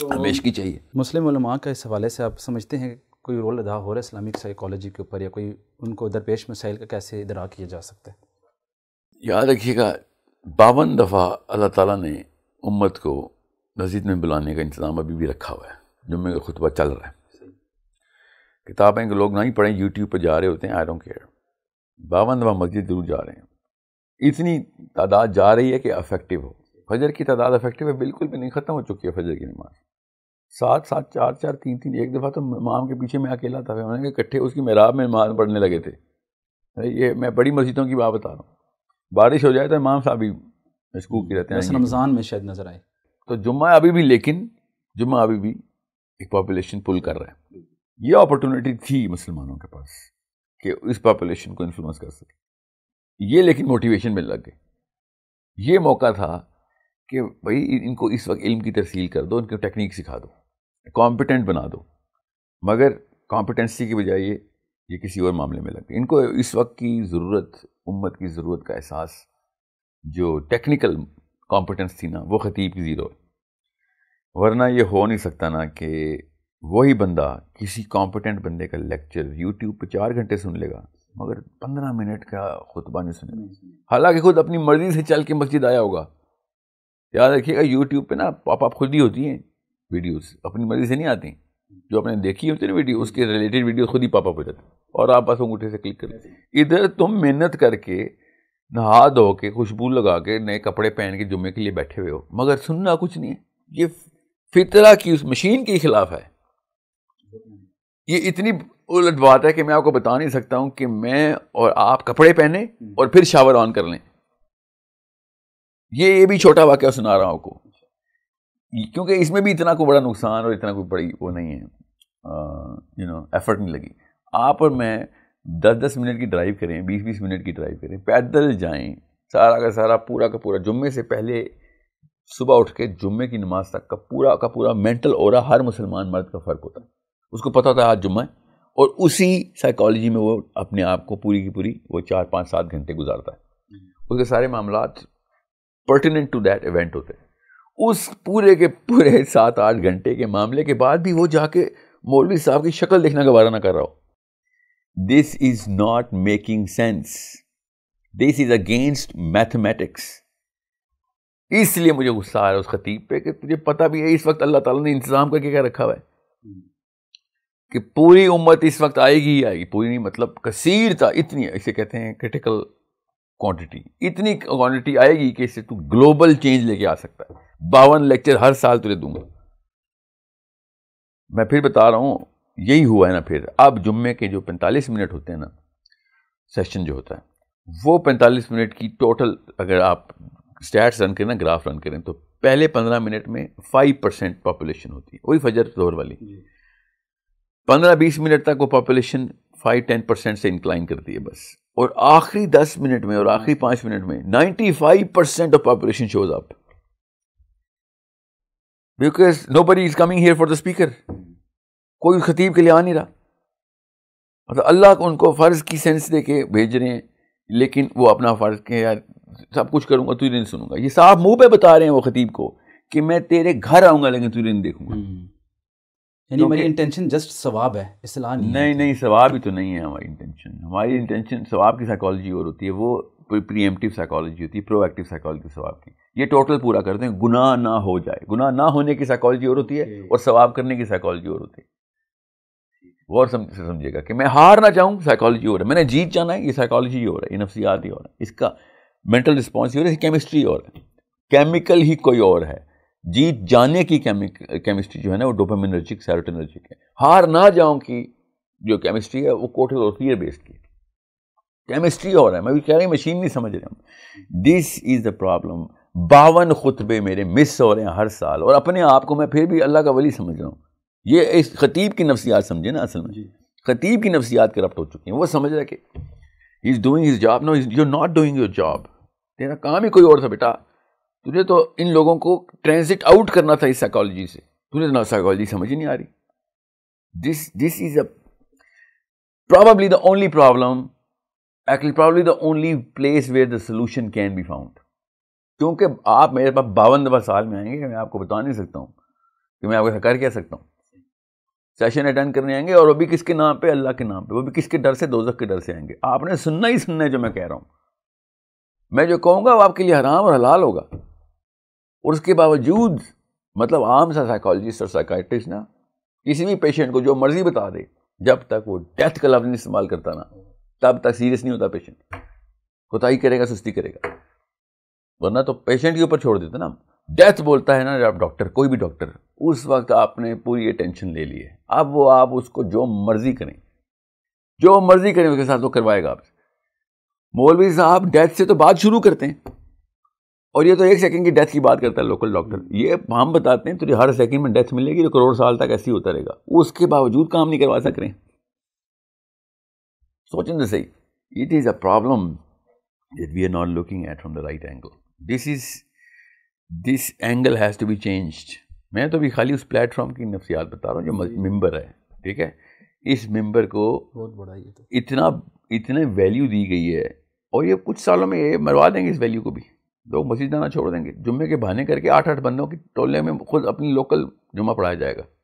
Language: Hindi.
तो हमेशगी चाहिए मुस्लिम उलमा का इस हवाले से आप समझते हैं कोई रोल अदा हो रहा है इस्लामिक साइकोलॉजी के ऊपर या कोई उनको दरपेश मसाइल का कैसे इधरा किया जा सकता है याद रखिएगा बावन दफ़ा अल्लाह ताला ने उम्मत को मस्जिद में बुलाने का इंतज़ाम अभी भी रखा हुआ है जुम्मे का खुतबा चल रहा है किताबें के लोग नहीं पढ़ें यूट्यूब पर जा रहे होते हैं आई डोंट केयर बावन दफ़ा मस्जिद जरूर जा रहे हैं इतनी तादाद जा रही है कि अफेक्टिव हो फजर की तादाद अफेक्टिव है बिल्कुल भी नहीं ख़त्म हो चुकी है फजर की नमाज़ सात सात चार चार तीन तीन एक दफ़ा तो इमाम के पीछे मैं अकेला था मैंने इकट्ठे उसकी मेराब में इमाम पढ़ने लगे थे ये मैं बड़ी मस्जिदों की बात बता रहा हूँ बारिश हो जाए तो इमाम साहब भी मशकूक ही रहते हैं हम्म, रमज़ान में शायद नज़र आए तो जुम्मा अभी भी लेकिन जुम्मा अभी भी एक पॉपुलेशन पुल कर रहा है ये अपॉर्चुनिटी थी मुसलमानों के पास कि इस पॉपुलेशन को इन्फ्लुएंस कर सके ये लेकिन मोटिवेशन मिल लग गए ये मौका था कि भाई इनको इस वक्त इल्म की तरसील कर दो इनको टेक्निक सिखा दो कॉम्पिटेंट बना दो मगर कॉम्पिटेंसी की बजाय ये ये किसी और मामले में लगते इनको इस वक्त की ज़रूरत उम्मत की ज़रूरत का एहसास जो टेक्निकल कॉम्पिटेंस थी ना वो ख़तीब की ज़ीरो वरना ये हो नहीं सकता ना कि वही बंदा किसी कॉम्पिटेंट बंदे का लेक्चर यूट्यूब पर चार घंटे सुन लेगा मगर पंद्रह मिनट का खुतबा नहीं सुनेगा हालांकि खुद अपनी मर्ज़ी से चल के मस्जिद आया होगा याद रखिएगा यूट्यूब पे ना पॉपअप खुद ही होती हैं वीडियोस अपनी मर्जी से नहीं आती हम्म। जो आपने देखी होती है ना वीडियो उसके रिलेटेड वीडियो खुद ही पापा हो जाते और आप बस अंगूठे से क्लिक करते इधर तुम मेहनत करके नहा धो के खुशबू लगा के नए कपड़े पहन के जुम्मे के लिए बैठे हुए हो मगर सुनना कुछ नहीं है ये फितरा की उस मशीन के खिलाफ है ये इतनी उलट बात है कि मैं आपको बता नहीं सकता हूं कि मैं और आप कपड़े पहने हम्म। और फिर शावर ऑन कर लें ये ये भी छोटा वाक्य सुना रहा हूं आपको क्योंकि इसमें भी इतना कोई बड़ा नुकसान और इतना कोई बड़ी वो नहीं है यू नो एफर्ट नहीं लगी आप और मैं दस दस मिनट की ड्राइव करें बीस बीस मिनट की ड्राइव करें पैदल जाएं सारा का सारा पूरा का पूरा जुम्मे से पहले सुबह उठ के जुम्मे की नमाज तक का पूरा का पूरा मेंटल और हर मुसलमान मर्द का फ़र्क होता है उसको पता होता है आज जुम्मा है और उसी साइकोलॉजी में वो अपने आप को पूरी की पूरी वो चार पाँच सात घंटे गुजारता है उसके सारे मामला पर्टिनेंट टू दैट इवेंट होते हैं उस पूरे के पूरे सात आठ घंटे के मामले के बाद भी वो जाके मौलवी साहब की शक्ल देखना गवारा ना कर रहा हो this is not making sense this is against mathematics इसलिए मुझे गुस्सा आ रहा है उस खतीब पे कि तुझे पता भी है इस वक्त अल्लाह ताला ने इंतज़ाम करके क्या रखा हुआ है कि पूरी उम्मत इस वक्त आएगी ही आएगी पूरी नहीं मतलब था इतनी इसे कहते हैं क्रिटिकल क्वांटिटी इतनी क्वांटिटी आएगी कि इससे तू ग्लोबल चेंज लेके आ सकता है बावन लेक्चर हर साल तुझे दूंगा मैं फिर बता रहा हूँ यही हुआ है ना फिर अब जुम्मे के जो पैंतालीस मिनट होते हैं ना सेशन जो होता है वो पैंतालीस मिनट की टोटल अगर आप स्टैट्स रन करें ना ग्राफ रन करें तो पहले पंद्रह मिनट में फाइव परसेंट पॉपुलेशन होती है वही फजर दौर वाली पंद्रह बीस मिनट तक वो पॉपुलेशन फाइव टेन परसेंट से इंक्लाइन करती है बस और आखिरी दस मिनट में और आखिरी हाँ। पांच मिनट में ninety five percent of population shows up because nobody is coming here for the speaker कोई खतीब के लिए आ नहीं रहा मतलब अल्लाह को उनको फ़र्ज़ की सेंस दे के भेज रहे हैं लेकिन वो अपना फ़र्ज़ के यार सब कुछ करूँगा तुझे नहीं सुनूंगा ये साफ मुंह पे बता रहे हैं वो खतीब को कि मैं तेरे घर आऊँगा लेकिन तुझे नहीं देखूंगा हम्म। यानी मेरी इंटेंशन जस्ट सवाब है इसलाह नहीं नहीं नहीं सवाब ही तो नहीं है हमारी इंटेंशन हमारी इंटेंशन सवाब की साइकोलॉजी और होती है वो प्रीएम्प्टिव साइकोलॉजी होती है प्रो एक्टिव साइकोलॉजी सवाब की ये टोटल पूरा करते हैं गुनाह ना हो जाए गुनाह ना होने की साइकोलॉजी और होती है और सवाब करने की साइकोलॉजी और होती है वो समझ समझिएगा समझेगा कि मैं हार ना चाहूँ साइकोलॉजी हो रहा है मैंने जीत जाना है ये साइकोलॉजी हो रहा है ये नफसियात ही हो रहा है इसका मेंटल रिस्पॉन्स ही हो रहा है केमिस्ट्री और है केमिकल ही कोई और है जीत जाने की केमिस्ट्री जो है ना वो डोपामिनर्जिक सेरोटोनर्जिक है हार ना जाऊं की जो केमिस्ट्री है वो और फियर बेस्ड की केमिस्ट्री हो रहा है मैं भी कह रही मशीन नहीं समझ रहा हूँ दिस इज़ द प्रॉब्लम बावन खुतबे मेरे मिस हो रहे हैं हर साल और अपने आप को मैं फिर भी अल्लाह का वली समझ रहा हूँ ये इस खतीब की नफसियात समझे ना असल में खतीब की नफसियात करप्ट हो चुकी हैं वो समझ रहा है कि is doing his job no you not doing your job तेरा काम ही कोई और था बेटा तुझे तो इन लोगों को ट्रांजिट आउट करना था इस साइकोलॉजी से तुझे तो ना साइकोलॉजी समझ ही नहीं आ रही this this is a probably the only problem actually probably the only place where the solution can be found क्योंकि आप मेरे पास बावन दफा साल में आएंगे मैं आपको बता नहीं सकता हूँ कि मैं आपको कर क्या सकता हूँ सेशन अटेंड करने आएंगे और वो भी किसके नाम पे अल्लाह के नाम पे वो भी किसके डर से दोजक के डर से आएंगे आपने सुनना ही सुनना है जो मैं कह रहा हूँ मैं जो कहूँगा वो आपके लिए हराम और हलाल होगा और उसके बावजूद मतलब आम सा साइकोलॉजिस्ट और साइकाट्रिस्ट ना किसी भी पेशेंट को जो मर्ज़ी बता दे जब तक वो डेथ का लफ्ज इस्तेमाल करता ना तब तक सीरियस नहीं होता पेशेंट कोताही करेगा सुस्ती करेगा वरना तो पेशेंट के ऊपर छोड़ देते ना डेथ बोलता है ना आप डॉक्टर कोई भी डॉक्टर उस वक्त आपने पूरी अटेंशन ले ली है अब वो आप उसको जो मर्जी करें जो मर्जी करें उसके साथ वो करवाएगा आपसे मौलवी साहब डेथ से तो बात शुरू करते हैं और ये तो एक सेकंड की डेथ की बात करता है लोकल डॉक्टर ये हम बताते हैं तुझे हर सेकंड में डेथ मिलेगी जो तो करोड़ साल तक ऐसी होता रहेगा उसके बावजूद काम नहीं करवा सक रहे हैं सोचें तो सही it is a problem that we are not looking at from the right angle this is this angle has to be change मैं तो भी खाली उस प्लेटफॉर्म की नफसियात बता रहा हूँ जो मेम्बर है ठीक है इस मेम्बर को बहुत बड़ा ये तो इतना इतने वैल्यू दी गई है और ये कुछ सालों में ये मरवा देंगे इस वैल्यू को भी लोग मस्जिद जाना छोड़ देंगे जुम्मे के बहाने करके आठ आठ बंदों की टोले में खुद अपनी लोकल जुम्मा पढ़ाया जाएगा